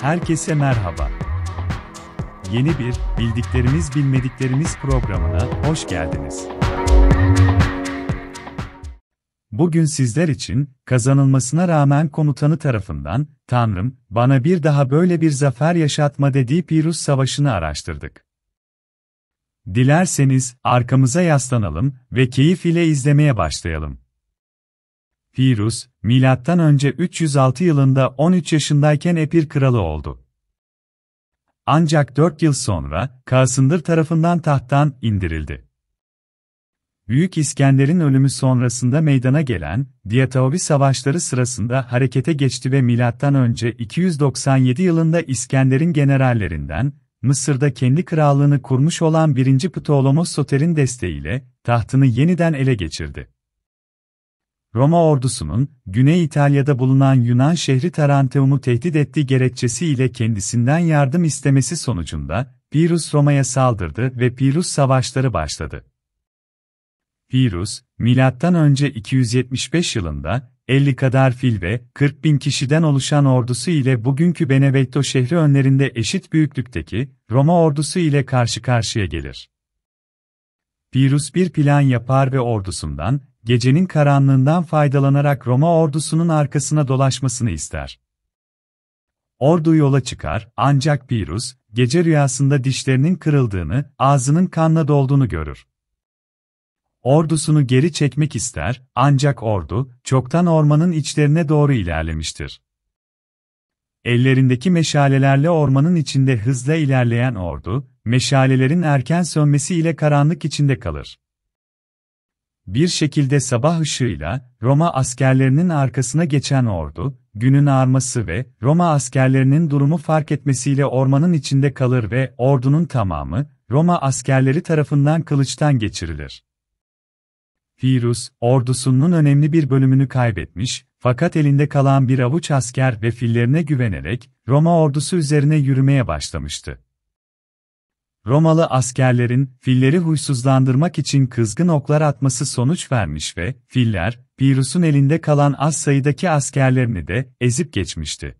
Herkese merhaba. Yeni bir Bildiklerimiz Bilmediklerimiz programına hoş geldiniz. Bugün sizler için kazanılmasına rağmen komutanı tarafından Tanrım bana bir daha böyle bir zafer yaşatma dediği Pirus Savaşı'nı araştırdık. Dilerseniz arkamıza yaslanalım ve keyif ile izlemeye başlayalım. Firuz, M.Ö. 306 yılında 13 yaşındayken Epir kralı oldu. Ancak 4 yıl sonra, Kasındır tarafından tahttan indirildi. Büyük İskender'in ölümü sonrasında meydana gelen Diyatavi savaşları sırasında harekete geçti ve M.Ö. 297 yılında İskender'in generallerinden Mısır'da kendi krallığını kurmuş olan 1. Ptolomos Soter'in desteğiyle tahtını yeniden ele geçirdi. Roma ordusunun, Güney İtalya'da bulunan Yunan şehri Tarantium'u tehdit ettiği gerekçesiyle kendisinden yardım istemesi sonucunda, Pirus Roma'ya saldırdı ve Pirus savaşları başladı. Pirus, M.Ö. 275 yılında, 50 kadar fil ve 40 bin kişiden oluşan ordusu ile bugünkü Benevento şehri önlerinde eşit büyüklükteki Roma ordusu ile karşı karşıya gelir. Pirus bir plan yapar ve ordusundan gecenin karanlığından faydalanarak Roma ordusunun arkasına dolaşmasını ister. Ordu yola çıkar, ancak Pirus, gece rüyasında dişlerinin kırıldığını, ağzının kanla dolduğunu görür. Ordusunu geri çekmek ister, ancak ordu, çoktan ormanın içlerine doğru ilerlemiştir. Ellerindeki meşalelerle ormanın içinde hızla ilerleyen ordu, meşalelerin erken sönmesiyle karanlık içinde kalır. Bir şekilde sabah ışığıyla Roma askerlerinin arkasına geçen ordu, günün ağarması ve Roma askerlerinin durumu fark etmesiyle ormanın içinde kalır ve ordunun tamamı Roma askerleri tarafından kılıçtan geçirilir. Firuz, ordusunun önemli bir bölümünü kaybetmiş, fakat elinde kalan bir avuç asker ve fillerine güvenerek Roma ordusu üzerine yürümeye başlamıştı. Romalı askerlerin filleri huysuzlandırmak için kızgın oklar atması sonuç vermiş ve filler, Pirus'un elinde kalan az sayıdaki askerlerini de ezip geçmişti.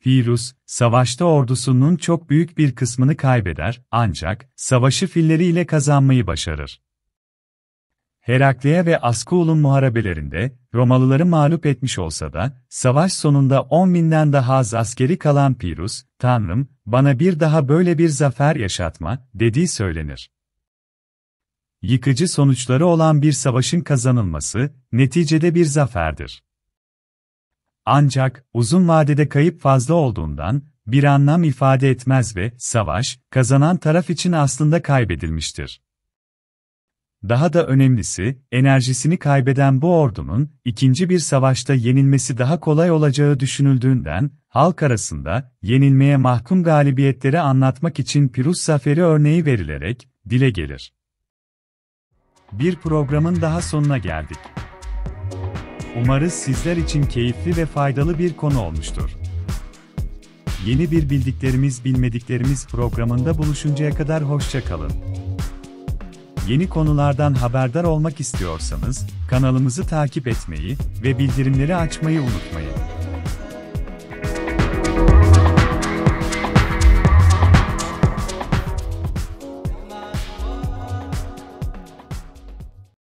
Pirus, savaşta ordusunun çok büyük bir kısmını kaybeder ancak savaşı filleriyle kazanmayı başarır. Herakleia ve Askulum muharebelerinde Romalıları mağlup etmiş olsa da, savaş sonunda 10 binden daha az askeri kalan Pirus, Tanrım, bana bir daha böyle bir zafer yaşatma, dediği söylenir. Yıkıcı sonuçları olan bir savaşın kazanılması, neticede bir zaferdir. Ancak, uzun vadede kayıp fazla olduğundan, bir anlam ifade etmez ve savaş, kazanan taraf için aslında kaybedilmiştir. Daha da önemlisi, enerjisini kaybeden bu ordunun, ikinci bir savaşta yenilmesi daha kolay olacağı düşünüldüğünden, halk arasında, yenilmeye mahkum galibiyetleri anlatmak için Pirus Zaferi örneği verilerek, dile gelir. Bir programın daha sonuna geldik. Umarız sizler için keyifli ve faydalı bir konu olmuştur. Yeni bir bildiklerimiz bilmediklerimiz programında buluşuncaya kadar hoşça kalın. Yeni konulardan haberdar olmak istiyorsanız kanalımızı takip etmeyi ve bildirimleri açmayı unutmayın.